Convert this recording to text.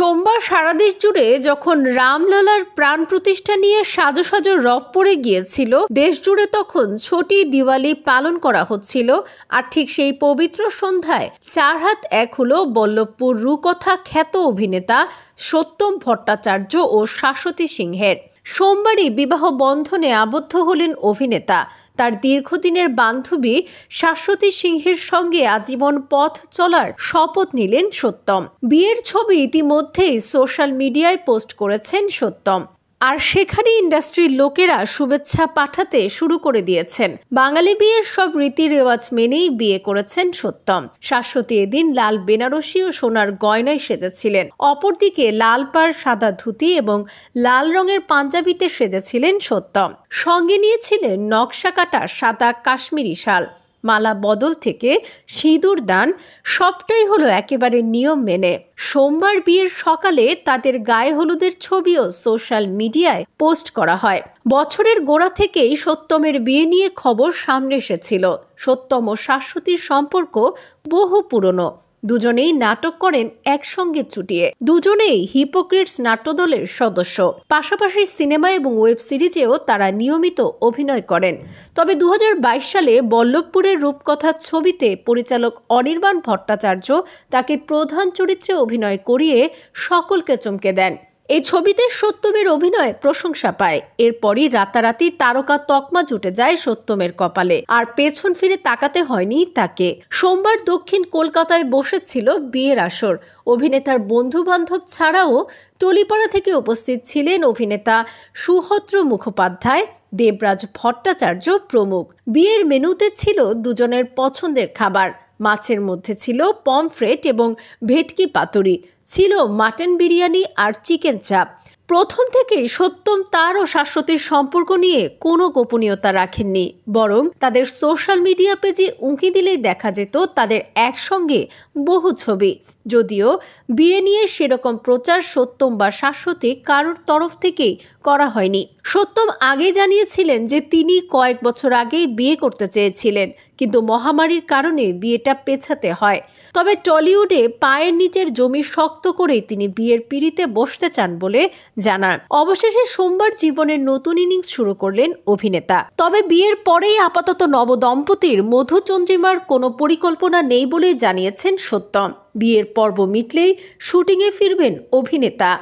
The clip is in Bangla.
সোমবার সারাদেশ জুড়ে যখন রামলালার প্রাণ প্রতিষ্ঠা নিয়ে সাজো সাজো রব পড়ে গিয়েছিল দেশ জুড়ে তখন ছোটি দিওয়ালি পালন করা হচ্ছিল আর ঠিক সেই পবিত্র সন্ধ্যায় চার হাত এক হল বল্লভপুর রুকথা খ্যাত অভিনেতা সত্যম ভট্টাচার্য ও শাশ্বতী সিংহের সোমবারই বিবাহ বন্ধনে আবদ্ধ হলেন অভিনেতা তার দীর্ঘদিনের বান্ধবী শাশ্বতী সিংহের সঙ্গে আজীবন পথ চলার শপথ নিলেন সত্যম বিয়ের ছবি ইতিমধ্যেই সোশ্যাল মিডিয়ায় পোস্ট করেছেন সত্যম আর সেখানে ইন্ডাস্ট্রির লোকেরা শুভেচ্ছা পাঠাতে শুরু করে দিয়েছেন বাঙালি বিয়ের সব রীতি রেওয়াজ মেনেই বিয়ে করেছেন সত্যম শাশ্বতী এদিন লাল বেনারসি ও সোনার গয়নায় সেজেছিলেন অপরদিকে লাল পাড় সাদা ধুতি এবং লাল রঙের পাঞ্জাবিতে সেজেছিলেন সত্যম সঙ্গে নিয়েছিলেন নকশা কাটা সাদা কাশ্মীরি শাল মালা বদল থেকে সিঁদুর দান সবটাই হলো একেবারে নিয়ম মেনে সোমবার বিয়ের সকালে তাদের গায়ে হলুদের ছবিও সোশ্যাল মিডিয়ায় পোস্ট করা হয় বছরের গোড়া থেকেই সত্যমের বিয়ে নিয়ে খবর সামনে এসেছিল সত্যম ও শাশ্বতীর সম্পর্ক বহু পুরনো দুজনেই নাটক করেন একসঙ্গে চুটিয়ে দুজনেই হিপোক্রিটস নাট্যদলের সদস্য পাশাপাশি সিনেমা এবং ওয়েব সিরিজেও তারা নিয়মিত অভিনয় করেন তবে দু সালে বল্লভপুরের রূপকথা ছবিতে পরিচালক অনির্বাণ ভট্টাচার্য তাকে প্রধান চরিত্রে অভিনয় করিয়ে সকলকে চমকে দেন এই ছবিতে সত্যমের অভিনয় প্রশংসা পায় এরপরই রাতারাতি তারকা তকমা জুটে যায় সত্যমের কপালে আর পেছন ফিরে তাকাতে হয়নি তাকে সোমবার দক্ষিণ কলকাতায় বসেছিল বিয়ের আসর অভিনেতার বন্ধু বান্ধব ছাড়াও টলিপাড়া থেকে উপস্থিত ছিলেন অভিনেতা সুহত্র মুখোপাধ্যায় দেবরাজ ভট্টাচার্য প্রমুখ বিয়ের মেনুতে ছিল দুজনের পছন্দের খাবার মাছের মধ্যে ছিল পমফ্রেট এবং ভেটকি পাতুরি ছিল মাটন বিরিয়ানি আর চিকেন চাপ প্রথম থেকেই সত্যম তার ও শাশ্বতীর সম্পর্ক নিয়ে কোনো গোপনীয়তা রাখেননি বরং তাদের সোশ্যাল মিডিয়া পেজে উঁকি দিলেই দেখা যেত তাদের একসঙ্গে বহু ছবি যদিও বিয়ে নিয়ে সেরকম প্রচার সত্যম বা শাশ্বতী কারোর তরফ থেকেই করা হয়নি সত্যম আগে জানিয়েছিলেন যে তিনি কয়েক বছর আগে বিয়ে করতে চেয়েছিলেন কিন্তু মহামারীর কারণে বিয়েটা পেছাতে হয় তবে টলিউডে পায়ের নিচের জমি শক্ত করেই তিনি বিয়ের পিড়িতে বসতে চান বলে জানান অবশেষে সোমবার জীবনের নতুন ইনিংস শুরু করলেন অভিনেতা তবে বিয়ের পরেই আপাতত নবদম্পতির মধুচন্দ্রিমার কোনো পরিকল্পনা নেই বলে জানিয়েছেন সত্যম বিয়ের পর্ব মিটলেই শুটিংয়ে ফিরবেন অভিনেতা